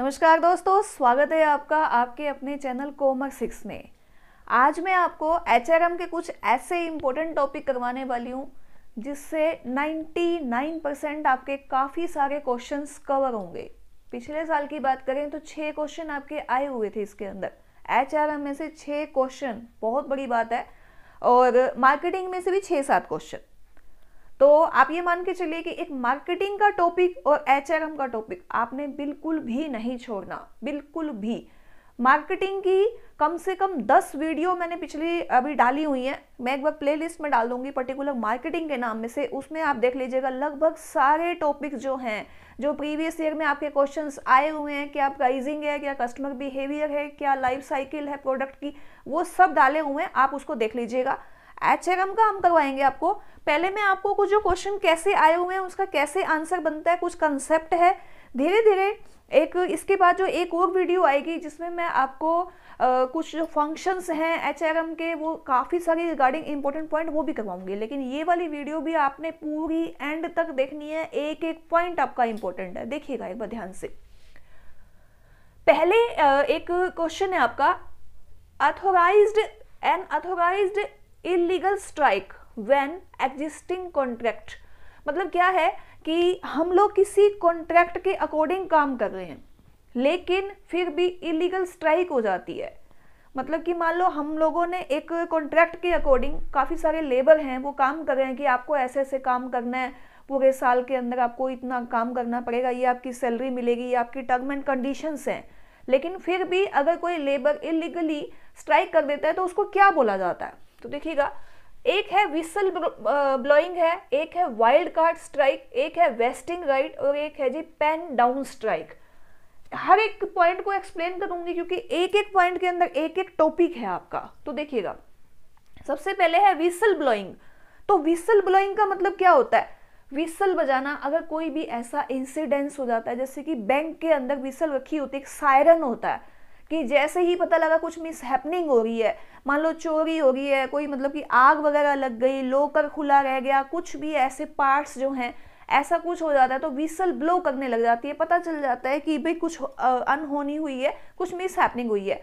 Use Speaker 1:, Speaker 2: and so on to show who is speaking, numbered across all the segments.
Speaker 1: नमस्कार दोस्तों स्वागत है आपका आपके अपने चैनल कोमर सिक्स में आज मैं आपको एच के कुछ ऐसे इम्पोर्टेंट टॉपिक करवाने वाली हूँ जिससे 99 परसेंट आपके काफ़ी सारे क्वेश्चंस कवर होंगे पिछले साल की बात करें तो छः क्वेश्चन आपके आए हुए थे इसके अंदर एच में से छः क्वेश्चन बहुत बड़ी बात है और मार्केटिंग में से भी छः सात क्वेश्चन तो आप ये मान के चलिए कि एक मार्केटिंग का टॉपिक और एच का टॉपिक आपने बिल्कुल भी नहीं छोड़ना बिल्कुल भी मार्केटिंग की कम से कम दस वीडियो मैंने पिछली अभी डाली हुई है मैं एक बार प्लेलिस्ट में डाल दूंगी पर्टिकुलर मार्केटिंग के नाम में से उसमें आप देख लीजिएगा लगभग सारे टॉपिक्स जो हैं जो प्रीवियस ईयर में आपके क्वेश्चंस आए हुए हैं क्या प्राइजिंग है क्या कस्टमर बिहेवियर है क्या लाइफ साइकिल है प्रोडक्ट की वो सब डाले हुए हैं आप उसको देख लीजिएगा एच एम का हम करवाएंगे आपको पहले मैं आपको कुछ जो क्वेश्चन कैसे आए हुए हैं उसका कैसे आंसर बनता है कुछ कंसेप्ट है धीरे धीरे एक इसके बाद जो एक और वीडियो आएगी जिसमें मैं आपको आ, कुछ जो फंक्शंस हैं एच के वो काफ़ी सारी रिगार्डिंग इंपॉर्टेंट पॉइंट वो भी करवाऊंगी लेकिन ये वाली वीडियो भी आपने पूरी एंड तक देखनी है एक एक पॉइंट आपका इंपॉर्टेंट है देखिएगा एक बार ध्यान से पहले एक क्वेश्चन है आपका authorise an authorise illegal strike when existing contract मतलब क्या है कि हम लोग किसी कॉन्ट्रैक्ट के अकॉर्डिंग काम कर रहे हैं लेकिन फिर भी इलीगल स्ट्राइक हो जाती है मतलब कि मान लो हम लोगों ने एक कॉन्ट्रैक्ट के अकॉर्डिंग काफ़ी सारे लेबर हैं वो काम कर रहे हैं कि आपको ऐसे ऐसे काम करना है पूरे साल के अंदर आपको इतना काम करना पड़ेगा ये आपकी सैलरी मिलेगी ये आपकी टर्म एंड कंडीशंस हैं लेकिन फिर भी अगर कोई लेबर इलीगली स्ट्राइक कर देता है तो उसको क्या बोला जाता है तो देखिएगा एक है विसल ब्लोइंग है एक है वाइल्ड कार्ड स्ट्राइक एक है वेस्टिंग राइट और एक है जी पेन डाउन स्ट्राइक हर एक पॉइंट को एक्सप्लेन करूंगी क्योंकि एक एक पॉइंट के अंदर एक एक टॉपिक है आपका तो देखिएगा सबसे पहले है विसल ब्लोइंग तो विसल ब्लोइंग का मतलब क्या होता है विसल बजाना अगर कोई भी ऐसा इंसिडेंस हो जाता है जैसे कि बैंक के अंदर विसल रखी होती है एक सायरन होता है कि जैसे ही पता लगा कुछ मिस हैपनिंग हो रही है मान लो चोरी हो रही है कोई मतलब कि आग वगैरह लग गई लोकर खुला रह गया कुछ भी ऐसे पार्ट्स जो हैं ऐसा कुछ हो जाता है तो विसल ब्लो करने लग जाती है पता चल जाता है कि भाई कुछ अनहोनी हुई है कुछ मिस हैपनिंग हुई है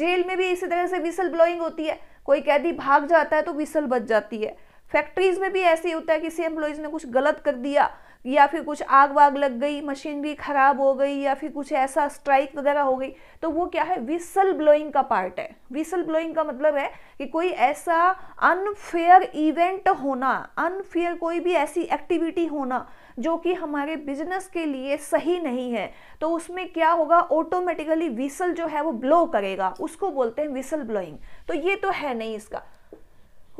Speaker 1: जेल में भी इसी तरह से विसल ब्लोइंग होती है कोई कैदी भाग जाता है तो विसल बच जाती है फैक्ट्रीज में भी ऐसे ही होता है किसी एम्प्लॉयज़ ने कुछ गलत कर दिया या फिर कुछ आग वाग लग गई मशीन भी ख़राब हो गई या फिर कुछ ऐसा स्ट्राइक वगैरह हो गई तो वो क्या है विसल ब्लोइंग का पार्ट है विसल ब्लोइंग का मतलब है कि कोई ऐसा अनफेयर इवेंट होना अनफेयर कोई भी ऐसी एक्टिविटी होना जो कि हमारे बिजनेस के लिए सही नहीं है तो उसमें क्या होगा ऑटोमेटिकली विसल जो है वो ब्लो करेगा उसको बोलते हैं विसल ब्लोइंग तो ये तो है नहीं इसका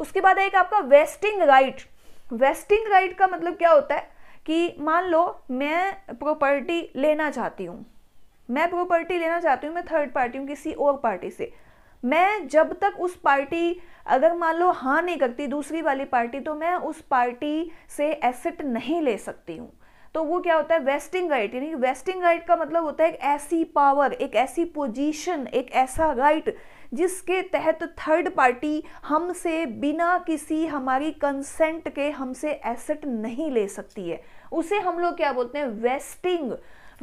Speaker 1: उसके बाद एक आपका वेस्टिंग राइट वेस्टिंग राइट का मतलब क्या होता है कि मान लो मैं प्रॉपर्टी लेना चाहती हूँ मैं प्रॉपर्टी लेना चाहती हूँ मैं थर्ड पार्टी हूँ किसी और पार्टी से मैं जब तक उस पार्टी अगर मान लो हाँ नहीं करती दूसरी वाली पार्टी तो मैं उस पार्टी से एसेट नहीं ले सकती हूँ तो वो क्या होता है वेस्टिंग राइट यानी वेस्टिंग राइट का मतलब होता है एक ऐसी पावर एक ऐसी पोजीशन एक ऐसा राइट जिसके तहत थर्ड पार्टी हमसे बिना किसी हमारी कंसेंट के हमसे एसेट नहीं ले सकती है उसे हम लोग क्या बोलते हैं वेस्टिंग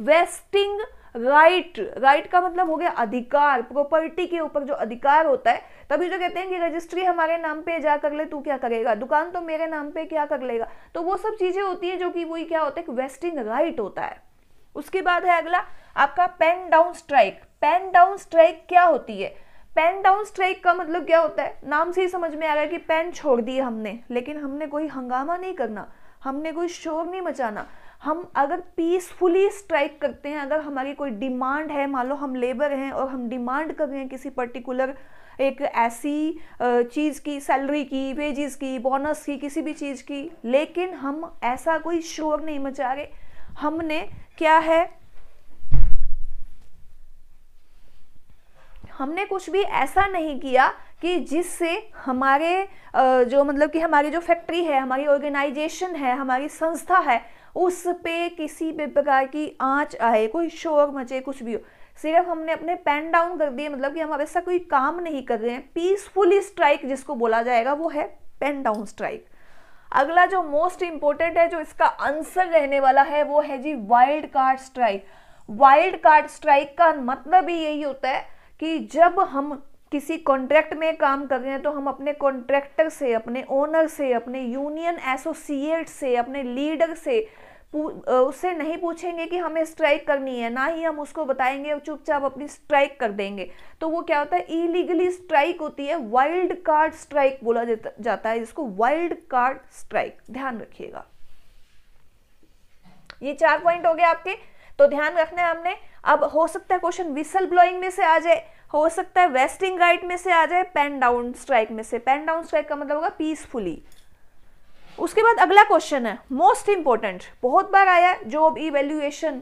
Speaker 1: वेस्टिंग राइट राइट का मतलब हो गया अधिकार प्रॉपर्टी के ऊपर जो अधिकार होता है तभी तो कहते हैं कि रजिस्ट्री हमारे नाम पे जा कर ले तू क्या करेगा दुकान तो मेरे नाम पे क्या कर लेगा तो वो सब चीज़ें होती है जो कि वही क्या होता है वेस्टिंग राइट होता है उसके बाद है अगला आपका pen down strike pen down strike क्या होती है पेन डाउन स्ट्राइक का मतलब क्या होता है नाम से ही समझ में आ रहा है कि पेन छोड़ दिए हमने लेकिन हमने कोई हंगामा नहीं करना हमने कोई शोर नहीं मचाना हम अगर पीसफुली स्ट्राइक करते हैं अगर हमारी कोई डिमांड है मान लो हम लेबर हैं और हम डिमांड कर रहे हैं किसी पर्टिकुलर एक ऐसी चीज़ की सैलरी की वेजेस की बोनस की किसी भी चीज़ की लेकिन हम ऐसा कोई शोर नहीं मचा रहे हमने क्या है हमने कुछ भी ऐसा नहीं किया कि जिससे हमारे जो मतलब कि हमारी जो फैक्ट्री है हमारी ऑर्गेनाइजेशन है हमारी संस्था है उस पे किसी भी प्रकार की आँच आए कोई शोर मचे कुछ भी हो सिर्फ हमने अपने पेन डाउन कर दिए मतलब कि हम ऐसा कोई काम नहीं कर रहे हैं पीसफुली स्ट्राइक जिसको बोला जाएगा वो है पेन डाउन स्ट्राइक अगला जो मोस्ट इंपॉर्टेंट है जो इसका आंसर रहने वाला है वो है जी wild card strike wild card strike का मतलब ही यही होता है कि जब हम किसी कॉन्ट्रैक्ट में काम कर रहे हैं तो हम अपने कॉन्ट्रैक्टर से अपने ओनर से अपने यूनियन एसोसिएट से अपने लीडर से उससे नहीं पूछेंगे कि हमें स्ट्राइक करनी है ना ही हम उसको बताएंगे और चुपचाप अपनी स्ट्राइक कर देंगे तो वो क्या होता है इलीगली स्ट्राइक होती है वाइल्ड कार्ड स्ट्राइक बोला जाता है जिसको वाइल्ड कार्ड स्ट्राइक ध्यान रखिएगा ये चार पॉइंट हो गए आपके तो ध्यान रखना है हमने अब हो सकता है क्वेश्चन विसल ब्लोइंग में से आ जाए हो सकता है वेस्टिंग गाइड में से आ जाए पेन डाउन स्ट्राइक में से पेन डाउन स्ट्राइक का मतलब होगा पीसफुली उसके बाद अगला क्वेश्चन है मोस्ट इम्पोर्टेंट बहुत बार आया जॉब इवेल्युएशन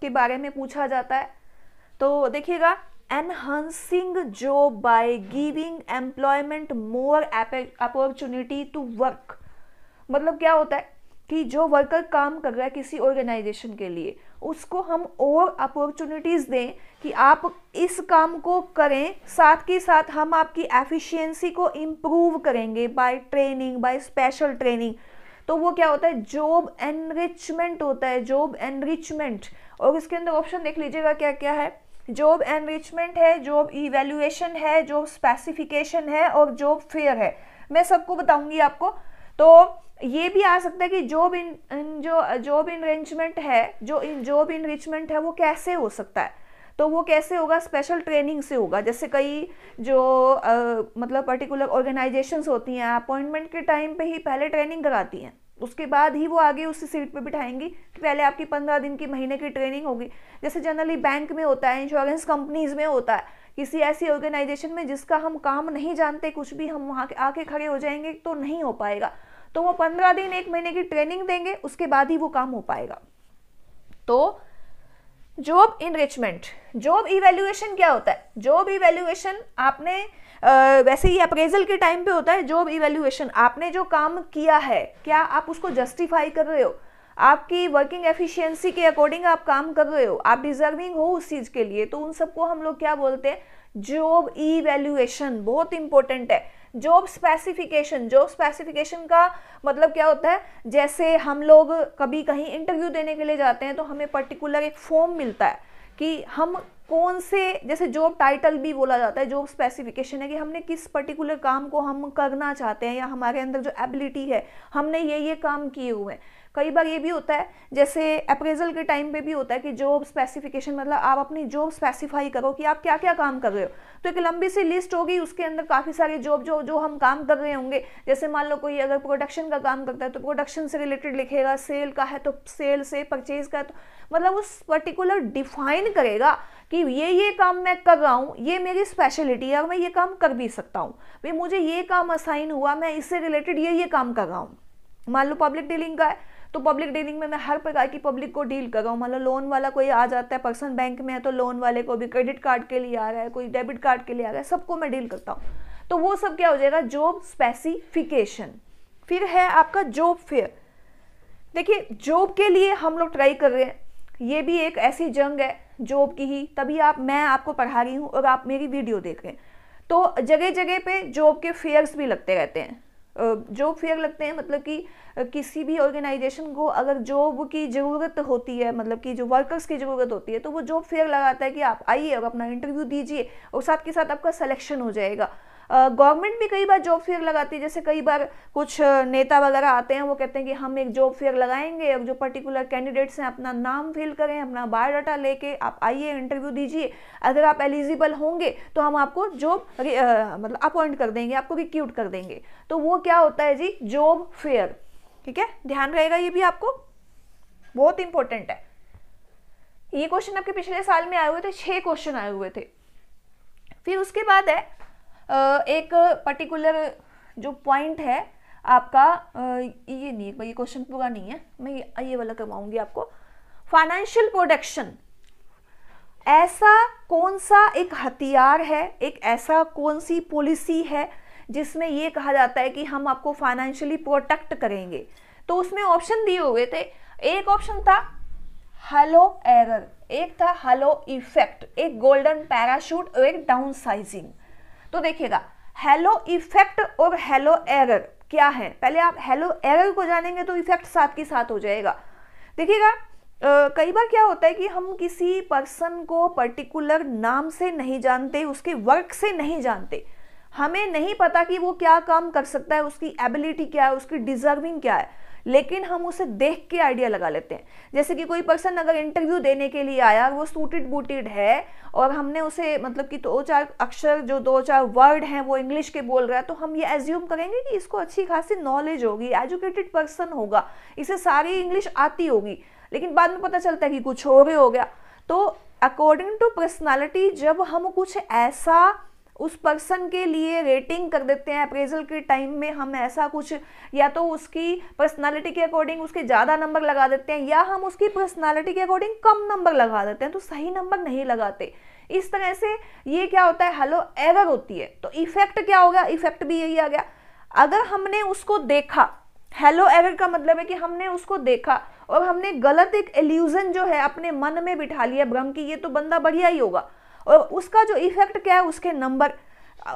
Speaker 1: के बारे में पूछा जाता है तो देखिएगा enhancing job by giving employment more opportunity to work मतलब क्या होता है कि जो वर्कर काम कर रहा है किसी ऑर्गेनाइजेशन के लिए उसको हम और अपॉर्चुनिटीज़ दें कि आप इस काम को करें साथ के साथ हम आपकी एफिशिएंसी को इम्प्रूव करेंगे by training by special training तो वो क्या होता है जॉब एनरिचमेंट होता है जॉब एनरिचमेंट और इसके अंदर ऑप्शन देख लीजिएगा क्या क्या है जॉब एनरिचमेंट है जॉब इवेल्युएशन है जॉब स्पेसिफिकेशन है और जॉब फेयर है मैं सबको बताऊंगी आपको तो ये भी आ सकता है कि जॉब इन जो जॉब इनरेंजमेंट है जो इन जॉब इनरिचमेंट है वो कैसे हो सकता है तो वो कैसे होगा स्पेशल ट्रेनिंग से होगा जैसे कई जो आ, मतलब पर्टिकुलर ऑर्गेनाइजेशंस होती हैं अपॉइंटमेंट के टाइम पे ही पहले ट्रेनिंग कराती हैं उसके बाद ही वो आगे उसी सीट पे बिठाएंगी कि पहले आपकी पंद्रह दिन की महीने की ट्रेनिंग होगी जैसे जनरली बैंक में होता है इंश्योरेंस कंपनीज में होता है किसी ऐसी ऑर्गेनाइजेशन में जिसका हम काम नहीं जानते कुछ भी हम वहाँ आके खड़े हो जाएंगे तो नहीं हो पाएगा तो वो पंद्रह दिन एक महीने की ट्रेनिंग देंगे उसके बाद ही वो काम हो पाएगा तो जॉब इनरिचमेंट जॉब इवेल्युएशन क्या होता है जॉब इवेल्युएशन आपने आ, वैसे ही अप्रेजल के टाइम पे होता है जॉब इवेल्युएशन आपने जो काम किया है क्या आप उसको जस्टिफाई कर रहे हो आपकी वर्किंग एफिशिएंसी के अकॉर्डिंग आप काम कर रहे हो आप डिजर्विंग हो उस चीज़ के लिए तो उन सबको हम लोग क्या बोलते हैं जॉब इवेल्युएशन बहुत इंपॉर्टेंट है जॉब स्पेसिफिकेशन जॉब स्पेसिफिकेशन का मतलब क्या होता है जैसे हम लोग कभी कहीं इंटरव्यू देने के लिए जाते हैं तो हमें पर्टिकुलर एक फॉर्म मिलता है कि हम कौन से जैसे जॉब टाइटल भी बोला जाता है जॉब स्पेसिफिकेशन है कि हमने किस पर्टिकुलर काम को हम करना चाहते हैं या हमारे अंदर जो एबिलिटी है हमने ये ये काम किए हुए हैं कई बार ये भी होता है जैसे अप्रेजल के टाइम पे भी होता है कि जॉब स्पेसिफिकेशन मतलब आप अपनी जॉब स्पेसिफाई करो कि आप क्या क्या काम कर रहे हो तो एक लंबी सी लिस्ट होगी उसके अंदर काफ़ी सारे जॉब जो जो हम काम कर रहे होंगे जैसे मान लो कोई अगर प्रोडक्शन का काम करता है तो प्रोडक्शन से रिलेटेड लिखेगा सेल का है तो सेल से परचेज का है तो मतलब उस पर्टिकुलर डिफाइन करेगा कि ये ये काम मैं कर रहा हूँ ये मेरी स्पेशलिटी है और मैं ये काम कर भी सकता हूँ भाई मुझे ये काम असाइन हुआ मैं इससे रिलेटेड ये ये काम कर रहा हूँ मान लो पब्लिक डीलिंग का है तो पब्लिक डीलिंग में मैं हर प्रकार की पब्लिक को डील कर रहा हूँ मतलब लोन वाला कोई आ जाता है पर्सन बैंक में है तो लोन वाले को भी क्रेडिट कार्ड के लिए आ रहा है कोई डेबिट कार्ड के लिए आ रहा है सबको मैं डील करता हूँ तो वो सब क्या हो जाएगा जॉब स्पेसिफिकेशन फिर है आपका जॉब फेयर देखिए जॉब के लिए हम लोग ट्राई कर रहे हैं ये भी एक ऐसी जंग है जॉब की ही तभी आप मैं आपको पढ़ा रही हूँ और आप मेरी वीडियो देख रहे हैं तो जगह जगह पे जॉब के फेयर्स भी लगते रहते हैं जॉब फेयर लगते हैं मतलब कि किसी भी ऑर्गेनाइजेशन को अगर जॉब की ज़रूरत होती है मतलब कि जो वर्कर्स की ज़रूरत होती है तो वो जॉब फेयर लगाता है कि आप आइए और अपना इंटरव्यू दीजिए और साथ के साथ आपका सिलेक्शन हो जाएगा गवर्नमेंट भी कई बार जॉब फेयर लगाती है जैसे कई बार कुछ नेता वगैरह आते हैं वो कहते हैं कि हम एक जॉब फेयर लगाएंगे जो पर्टिकुलर कैंडिडेट्स हैं अपना नाम फिल करें अपना बायोडाटा लेके आप आइए इंटरव्यू दीजिए अगर आप एलिजिबल होंगे तो हम आपको जॉब मतलब अपॉइंट कर देंगे आपको रिक्यूट कर देंगे तो वो क्या होता है जी जॉब फेयर ठीक है ध्यान रहेगा ये भी आपको बहुत इंपॉर्टेंट है ये क्वेश्चन आपके पिछले साल में आए हुए थे छह क्वेश्चन आए हुए थे फिर उसके बाद है एक पर्टिकुलर जो पॉइंट है आपका ये नहीं ये क्वेश्चन पूरा नहीं है मैं ये, ये वाला करवाऊंगी आपको फाइनेंशियल प्रोडक्शन ऐसा कौन सा एक हथियार है एक ऐसा कौन सी पॉलिसी है जिसमें ये कहा जाता है कि हम आपको फाइनेंशियली प्रोटेक्ट करेंगे तो उसमें ऑप्शन दिए हुए थे एक ऑप्शन था हलो एरर एक था हलो इफेक्ट एक गोल्डन पैराशूट और एक डाउन साइजिंग तो देखिएगा हेलो इफेक्ट और हेलो एरर क्या है पहले आप हेलो एरर को जानेंगे तो इफेक्ट साथ के साथ हो जाएगा देखिएगा कई बार क्या होता है कि हम किसी पर्सन को पर्टिकुलर नाम से नहीं जानते उसके वर्क से नहीं जानते हमें नहीं पता कि वो क्या काम कर सकता है उसकी एबिलिटी क्या है उसकी डिजर्विंग क्या है लेकिन हम उसे देख के आइडिया लगा लेते हैं जैसे कि कोई पर्सन अगर इंटरव्यू देने के लिए आया वो सूटेड बूटेड है और हमने उसे मतलब कि दो चार अक्षर जो दो चार वर्ड हैं वो इंग्लिश के बोल रहा है तो हम ये एज्यूम करेंगे कि इसको अच्छी खासी नॉलेज होगी एजुकेटेड पर्सन होगा इसे सारी इंग्लिश आती होगी लेकिन बाद में पता चलता है कि कुछ और ही हो गया तो अकॉर्डिंग टू पर्सनैलिटी जब हम कुछ ऐसा उस पर्सन के लिए रेटिंग कर देते हैं अप्रेजल के टाइम में हम ऐसा कुछ या तो उसकी पर्सनालिटी के अकॉर्डिंग उसके ज़्यादा नंबर लगा देते हैं या हम उसकी पर्सनालिटी के अकॉर्डिंग कम नंबर लगा देते हैं तो सही नंबर नहीं लगाते इस तरह से ये क्या होता है हेलो एरर होती है तो इफेक्ट क्या हो गया इफेक्ट भी यही आ गया अगर हमने उसको देखा हेलो एरर का मतलब है कि हमने उसको देखा और हमने गलत एक एल्यूजन जो है अपने मन में बिठा लिया भ्रम की ये तो बंदा बढ़िया ही होगा और उसका जो इफेक्ट क्या है उसके नंबर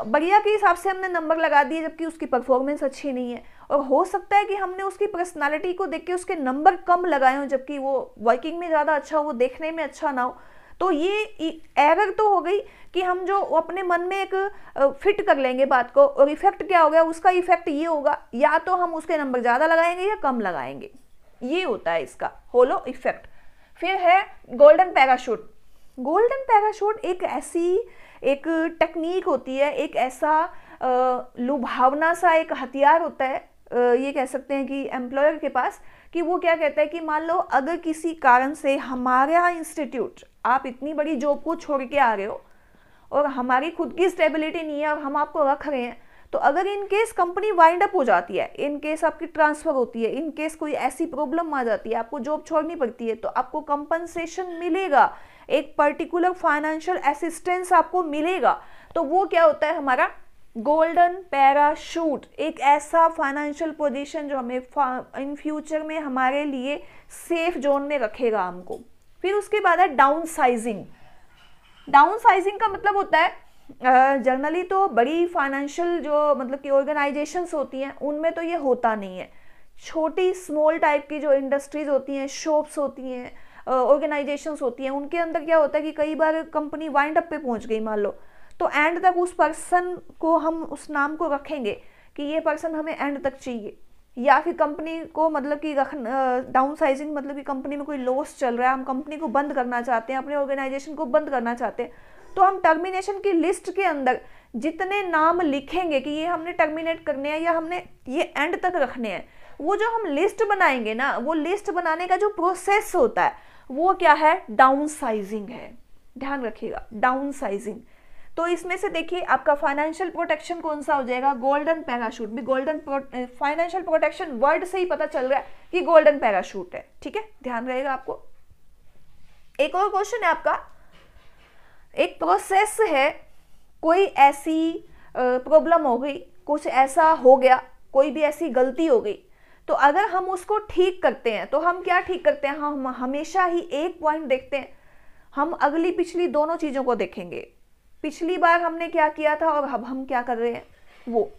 Speaker 1: बढ़िया के हिसाब से हमने नंबर लगा दिए जबकि उसकी परफॉर्मेंस अच्छी नहीं है और हो सकता है कि हमने उसकी पर्सनालिटी को देख के उसके नंबर कम लगाए हों जबकि वो वर्किंग में ज़्यादा अच्छा हो वो देखने में अच्छा ना हो तो ये एरर e- तो हो गई कि हम जो अपने मन में एक फिट कर लेंगे बात को और इफेक्ट क्या हो गया उसका इफेक्ट ये होगा या तो हम उसके नंबर ज़्यादा लगाएंगे या कम लगाएंगे ये होता है इसका होलो इफेक्ट फिर है गोल्डन पैराशूट गोल्डन पैराशूट एक ऐसी एक टेक्निक होती है एक ऐसा लुभावना सा एक हथियार होता है ये कह सकते हैं कि एम्प्लॉयर के पास कि वो क्या कहता है कि मान लो अगर किसी कारण से हमारा इंस्टीट्यूट आप इतनी बड़ी जॉब को छोड़ के आ रहे हो और हमारी खुद की स्टेबिलिटी नहीं है और हम आपको रख रहे हैं तो अगर in case company wind up हो जाती है इन केस आपकी ट्रांसफ़र होती है इन केस कोई ऐसी प्रॉब्लम आ जाती है आपको जॉब छोड़नी पड़ती है तो आपको कंपनसेशन मिलेगा एक पर्टिकुलर फाइनेंशियल असिस्टेंस आपको मिलेगा तो वो क्या होता है हमारा गोल्डन पैराशूट एक ऐसा फाइनेंशियल पोजीशन जो हमें इन फ्यूचर में हमारे लिए सेफ जोन में रखेगा हमको फिर उसके बाद है डाउन साइजिंग डाउन साइजिंग का मतलब होता है जनरली तो बड़ी फाइनेंशियल जो मतलब कि ऑर्गेनाइजेशंस होती हैं उनमें तो ये होता नहीं है छोटी स्मॉल टाइप की जो इंडस्ट्रीज होती हैं शॉप्स होती हैं ऑर्गेनाइजेशन होती हैं उनके अंदर क्या होता है कि कई बार कंपनी वाइंड अप पे पहुंच गई मान लो तो एंड तक उस पर्सन को हम उस नाम को रखेंगे कि ये पर्सन हमें एंड तक चाहिए या फिर कंपनी को मतलब कि रख डाउन साइजिंग मतलब कि कंपनी में कोई लॉस चल रहा है हम कंपनी को बंद करना चाहते हैं अपने ऑर्गेनाइजेशन को बंद करना चाहते हैं तो हम टर्मिनेशन की लिस्ट के अंदर जितने नाम लिखेंगे कि ये हमने टर्मिनेट करने हैं या हमने ये एंड तक रखने हैं वो जो हम लिस्ट बनाएंगे ना वो लिस्ट बनाने का जो प्रोसेस होता है वो क्या है डाउन साइजिंग है ध्यान रखिएगा डाउन साइजिंग तो इसमें से देखिए आपका फाइनेंशियल प्रोटेक्शन कौन सा हो जाएगा गोल्डन पैराशूट भी गोल्डन फाइनेंशियल प्रोटेक्शन वर्ड से ही पता चल रहा है कि गोल्डन पैराशूट है ठीक है ध्यान रहेगा आपको एक और क्वेश्चन है आपका एक प्रोसेस है कोई ऐसी प्रॉब्लम हो गई कुछ ऐसा हो गया कोई भी ऐसी गलती हो गई तो अगर हम उसको ठीक करते हैं तो हम क्या ठीक करते हैं हम हमेशा ही एक पॉइंट देखते हैं हम अगली पिछली दोनों चीज़ों को देखेंगे पिछली बार हमने क्या किया था और अब हम क्या कर रहे हैं वो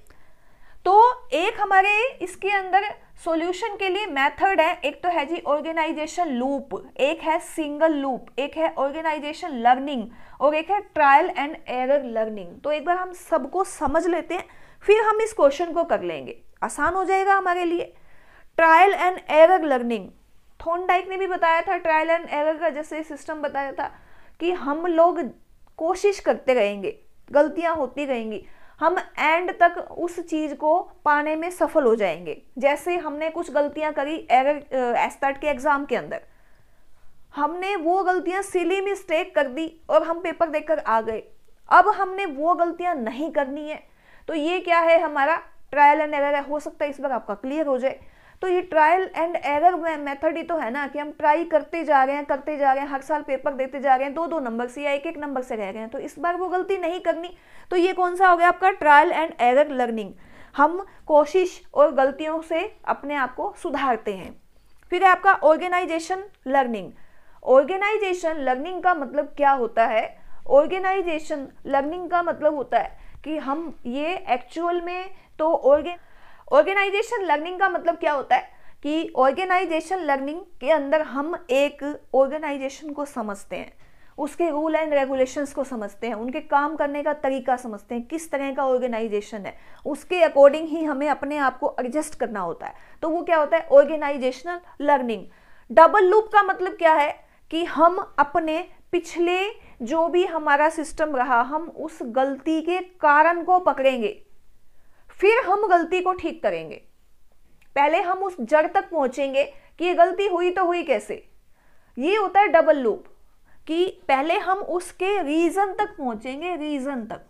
Speaker 1: तो एक हमारे इसके अंदर सॉल्यूशन के लिए मेथड है एक तो है जी ऑर्गेनाइजेशन लूप एक है सिंगल लूप एक है ऑर्गेनाइजेशन लर्निंग और एक है ट्रायल एंड एरर लर्निंग तो एक बार हम सबको समझ लेते हैं फिर हम इस क्वेश्चन को कर लेंगे आसान हो जाएगा हमारे लिए trial and error learning Thorndike ने भी बताया था ट्रायल एंड एरर का जैसे सिस्टम बताया था कि हम लोग कोशिश करते रहेंगे गलतियां होती रहेंगी हम एंड तक उस चीज़ को पाने में सफल हो जाएंगे जैसे हमने कुछ गलतियां करी एरर एस्टेट के एग्ज़ाम के अंदर हमने वो गलतियां सिली मिस्टेक कर दी और हम पेपर देकर आ गए अब हमने वो गलतियां नहीं करनी है तो ये क्या है हमारा ट्रायल एंड एरर हो सकता है इस बार आपका क्लियर हो जाए तो ये ट्रायल एंड एरर मेथड ही तो है ना कि हम ट्राई करते जा रहे हैं करते जा रहे हैं हर साल पेपर देते जा रहे हैं दो दो नंबर से या एक एक नंबर से रह गए हैं तो इस बार वो गलती नहीं करनी तो ये कौन सा हो गया आपका ट्रायल एंड एरर लर्निंग हम कोशिश और गलतियों से अपने आप को सुधारते हैं फिर है आपका ऑर्गेनाइजेशन लर्निंग ऑर्गेनाइजेशन लर्निंग का मतलब क्या होता है ऑर्गेनाइजेशन लर्निंग का मतलब होता है कि हम ये एक्चुअल में तो ऑर्गे ऑर्गेनाइजेशन लर्निंग का मतलब क्या होता है कि ऑर्गेनाइजेशन लर्निंग के अंदर हम एक ऑर्गेनाइजेशन को समझते हैं उसके रूल एंड रेगुलेशंस को समझते हैं उनके काम करने का तरीका समझते हैं किस तरह का ऑर्गेनाइजेशन है उसके अकॉर्डिंग ही हमें अपने आप को एडजस्ट करना होता है तो वो क्या होता है ऑर्गेनाइजेशनल लर्निंग डबल लूप का मतलब क्या है कि हम अपने पिछले जो भी हमारा सिस्टम रहा हम उस गलती के कारण को पकड़ेंगे फिर हम गलती को ठीक करेंगे पहले हम उस जड़ तक पहुंचेंगे कि ये गलती हुई तो हुई कैसे ये होता है डबल लूप कि पहले हम उसके रीज़न तक पहुंचेंगे रीज़न तक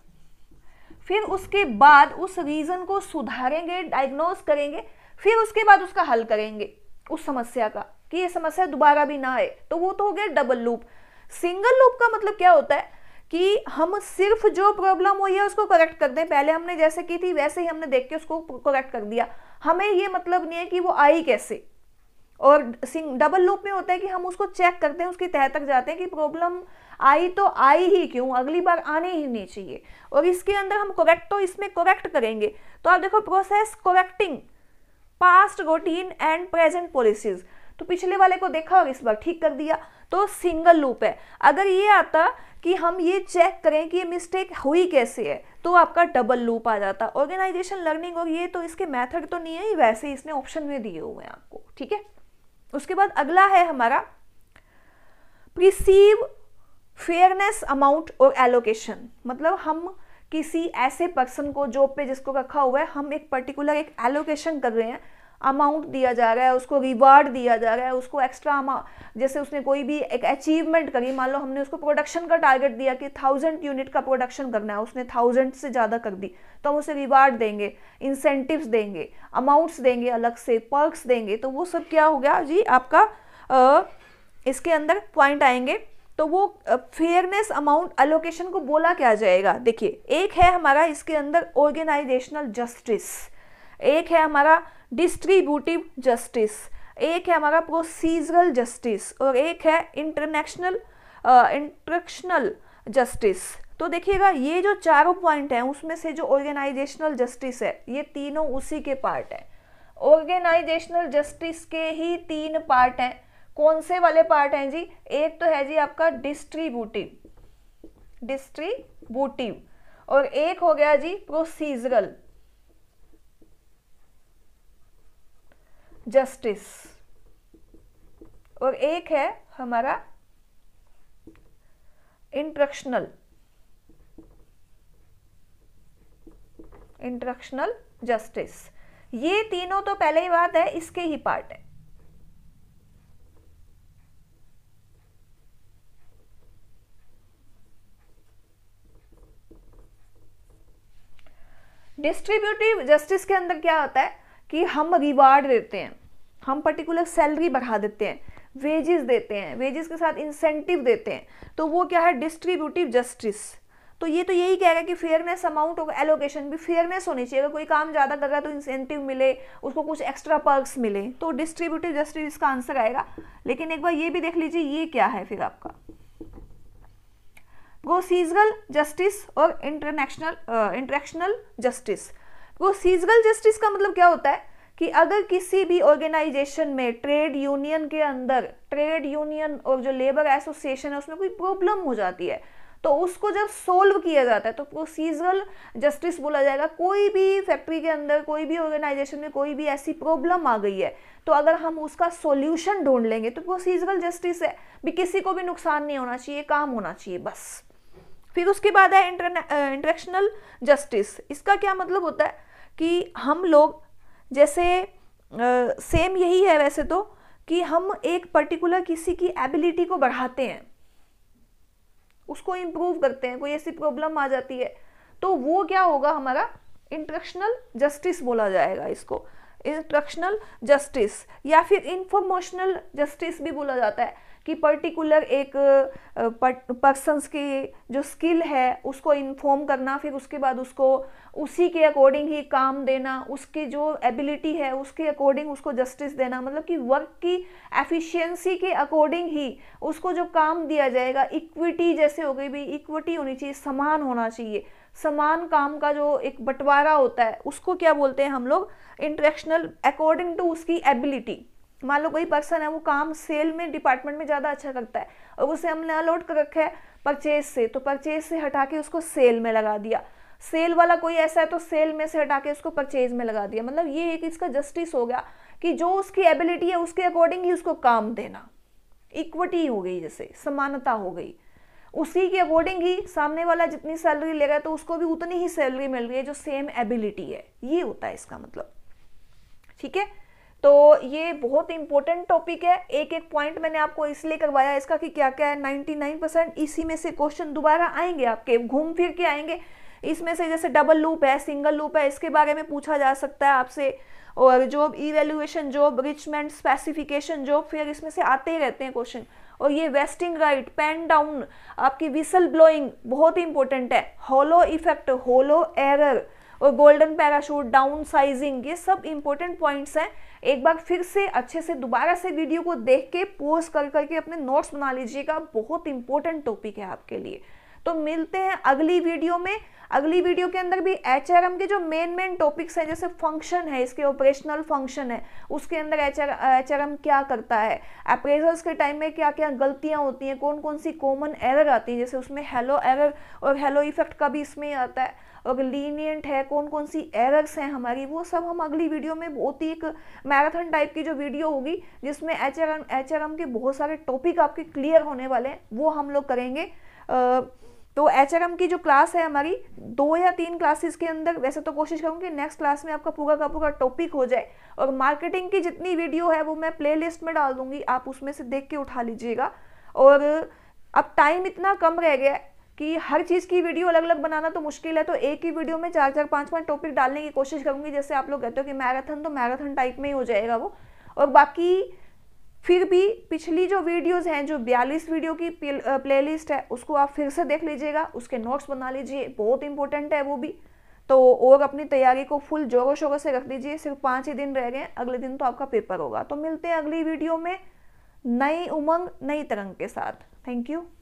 Speaker 1: फिर उसके बाद उस रीज़न को सुधारेंगे डायग्नोज करेंगे फिर उसके बाद उसका हल करेंगे उस समस्या का कि ये समस्या दोबारा भी ना आए तो वो तो हो गया डबल लूप सिंगल लूप का मतलब क्या होता है कि हम सिर्फ जो प्रॉब्लम हुई है उसको करेक्ट कर दें पहले हमने जैसे की थी वैसे ही हमने देख के उसको करेक्ट कर दिया हमें ये मतलब नहीं है कि वो आई कैसे और सिंग डबल लूप में होता है कि हम उसको चेक करते हैं उसके तह तक जाते हैं कि प्रॉब्लम आई तो आई ही क्यों अगली बार आने ही नहीं चाहिए और इसके अंदर हम करेक्ट तो इसमें करेक्ट करेंगे तो आप देखो process correcting past routine and present policies तो पिछले वाले को देखा और इस बार ठीक कर दिया तो सिंगल लूप है अगर ये आता कि हम ये चेक करें कि ये मिस्टेक हुई कैसे है तो आपका डबल लूप आ जाता है ऑर्गेनाइजेशन लर्निंग और ये तो इसके मेथड तो नहीं है वैसे ही इसने ऑप्शन में दिए हुए हैं आपको ठीक है उसके बाद अगला है हमारा प्रिसीव फेयरनेस अमाउंट और एलोकेशन मतलब हम किसी ऐसे पर्सन को जॉब पे जिसको रखा हुआ है हम एक पर्टिकुलर एक एलोकेशन कर रहे हैं अमाउंट दिया जा रहा है उसको रिवार्ड दिया जा रहा है उसको एक्स्ट्रा जैसे उसने कोई भी एक अचीवमेंट करी मान लो हमने उसको प्रोडक्शन का टारगेट दिया कि थाउजेंड यूनिट का प्रोडक्शन करना है उसने थाउजेंड से ज़्यादा कर दी तो हम उसे रिवार्ड देंगे इंसेंटिव्स देंगे अमाउंट्स देंगे अलग से पर्क्स देंगे तो वो सब क्या हो गया जी आपका आ, इसके अंदर पॉइंट आएंगे तो वो फेयरनेस अमाउंट अलोकेशन को बोला क्या जाएगा देखिए एक है हमारा इसके अंदर ऑर्गेनाइजेशनल जस्टिस एक है हमारा डिस्ट्रीब्यूटिव जस्टिस एक है हमारा प्रोसीजरल जस्टिस और एक है इंटरनेशनल इंटरक्शनल जस्टिस तो देखिएगा ये जो चारों पॉइंट हैं उसमें से जो ऑर्गेनाइजेशनल जस्टिस है ये तीनों उसी के पार्ट है ऑर्गेनाइजेशनल जस्टिस के ही तीन पार्ट हैं कौन से वाले पार्ट हैं जी एक तो है जी आपका डिस्ट्रीब्यूटिव डिस्ट्रीब्यूटिव और एक हो गया जी प्रोसीजरल जस्टिस और एक है हमारा इंट्रक्शनल इंट्रक्शनल जस्टिस ये तीनों तो पहले ही बात है इसके ही पार्ट है डिस्ट्रीब्यूटिव जस्टिस के अंदर क्या होता है कि हम रिवार्ड देते हैं हम पर्टिकुलर सैलरी बढ़ा देते हैं वेजेस देते हैं वेजेस के साथ इंसेंटिव देते हैं तो वो क्या है डिस्ट्रीब्यूटिव जस्टिस तो ये तो यही है कि फेयरनेस अमाउंट होगा एलोकेशन भी फेयरनेस होनी चाहिए अगर कोई काम ज़्यादा कर रहा है तो इंसेंटिव मिले उसको कुछ एक्स्ट्रा पर्क्स मिले तो डिस्ट्रीब्यूटिव जस्टिस इसका आंसर आएगा लेकिन एक बार ये भी देख लीजिए ये क्या है फिर आपका प्रोसीजरल जस्टिस और international international justice procedural justice का मतलब क्या होता है कि अगर किसी भी ऑर्गेनाइजेशन में ट्रेड यूनियन के अंदर ट्रेड यूनियन और जो लेबर एसोसिएशन है उसमें कोई प्रॉब्लम हो जाती है तो उसको जब सोल्व किया जाता है तो प्रोसीजरल जस्टिस बोला जाएगा कोई भी फैक्ट्री के अंदर कोई भी ऑर्गेनाइजेशन में कोई भी ऐसी प्रॉब्लम आ गई है तो अगर हम उसका सॉल्यूशन ढूंढ लेंगे तो प्रोसीजरल जस्टिस है भी किसी को भी नुकसान नहीं होना चाहिए काम होना चाहिए बस फिर उसके बाद है इंटरनेशनल जस्टिस इसका क्या मतलब होता है कि हम लोग जैसे सेम uh, यही है वैसे तो कि हम एक पर्टिकुलर किसी की एबिलिटी को बढ़ाते हैं उसको इम्प्रूव करते हैं कोई ऐसी प्रॉब्लम आ जाती है तो वो क्या होगा हमारा इंट्रक्शनल जस्टिस बोला जाएगा इसको इंस्ट्रक्शनल जस्टिस या फिर इंफॉर्मेशनल जस्टिस भी बोला जाता है कि पर्टिकुलर एक पर्सनस की जो स्किल है उसको इन्फॉर्म करना फिर उसके बाद उसको उसी के अकॉर्डिंग ही काम देना उसकी जो एबिलिटी है उसके अकॉर्डिंग उसको जस्टिस देना मतलब कि वर्क की एफिशिएंसी के अकॉर्डिंग ही उसको जो काम दिया जाएगा इक्विटी जैसे हो गई भी इक्विटी होनी चाहिए समान होना चाहिए समान काम का जो एक बंटवारा होता है उसको क्या बोलते हैं हम लोग इंटरेक्शनल अकॉर्डिंग टू उसकी एबिलिटी मान लो कोई पर्सन है वो काम सेल में डिपार्टमेंट में ज़्यादा अच्छा करता है और उसे हमने अलॉट कर रखा है परचेज से तो परचेज से हटा के उसको सेल में लगा दिया सेल वाला कोई ऐसा है तो सेल में से हटा के उसको परचेज में लगा दिया मतलब ये एक इसका जस्टिस हो गया कि जो उसकी एबिलिटी है उसके अकॉर्डिंग ही उसको काम देना इक्विटी हो गई जैसे समानता हो गई उसी के अकॉर्डिंग ही सामने वाला जितनी सैलरी ले रहा है तो उसको भी उतनी ही सैलरी मिल रही है जो सेम एबिलिटी है ये होता है इसका मतलब ठीक है तो ये बहुत इंपॉर्टेंट टॉपिक है एक एक पॉइंट मैंने आपको इसलिए करवाया इसका कि क्या क्या है नाइन्टी नाइन परसेंट इसी में से क्वेश्चन दोबारा आएंगे आपके घूम फिर के आएंगे इसमें से जैसे डबल लूप है सिंगल लूप है इसके बारे में पूछा जा सकता है आपसे और job evaluation job enrichment specification job फिर इसमें से आते ही रहते हैं क्वेश्चन और ये वेस्टिंग राइट पेन डाउन आपकी विसल ब्लोइंग बहुत ही इंपॉर्टेंट है होलो इफेक्ट होलो एरर और गोल्डन पैराशूट डाउन साइजिंग ये सब इंपॉर्टेंट पॉइंट्स हैं एक बार फिर से अच्छे से दोबारा से वीडियो को देख के पोज कर करके अपने नोट्स बना लीजिएगा बहुत इंपॉर्टेंट टॉपिक है आपके लिए तो मिलते हैं अगली वीडियो में अगली वीडियो के अंदर भी एच के जो मेन मेन टॉपिक्स हैं जैसे फंक्शन है इसके ऑपरेशनल फंक्शन है उसके अंदर एच आर क्या करता है अप्रेजल्स के टाइम में क्या क्या गलतियाँ होती हैं कौन कौन सी कॉमन एरर आती है जैसे उसमें हेलो एरर और हेलो इफेक्ट का भी इसमें आता है अगर लीनियंट है कौन कौन सी एरर्स हैं हमारी वो सब हम अगली वीडियो में बहुत ही एक मैराथन टाइप की जो वीडियो होगी जिसमें H R M H R M के बहुत सारे टॉपिक आपके क्लियर होने वाले हैं वो हम लोग करेंगे तो एच आर एम की जो क्लास है हमारी दो या तीन क्लासेस के अंदर वैसे तो कोशिश करूँगी नेक्स्ट क्लास में आपका पूरा का पूरा टॉपिक हो जाए और मार्केटिंग की जितनी वीडियो है वो मैं प्लेलिस्ट में डाल दूँगी आप उसमें से देख के उठा लीजिएगा और अब टाइम इतना कम रह गया कि हर चीज़ की वीडियो अलग अलग बनाना तो मुश्किल है तो एक ही वीडियो में चार चार पाँच पाँच टॉपिक डालने की कोशिश करूँगी जैसे आप लोग कहते हो कि मैराथन तो मैराथन टाइप में ही हो जाएगा वो और बाकी फिर भी पिछली जो वीडियोस हैं जो 42 वीडियो की प्लेलिस्ट है उसको आप फिर से देख लीजिएगा उसके नोट्स बना लीजिए बहुत इंपॉर्टेंट है वो भी तो और अपनी तैयारी को फुल जोरों शोरों से रख लीजिए सिर्फ पाँच ही दिन रह गए अगले दिन तो आपका पेपर होगा तो मिलते हैं अगली वीडियो में नई उमंग नई तरंग के साथ थैंक यू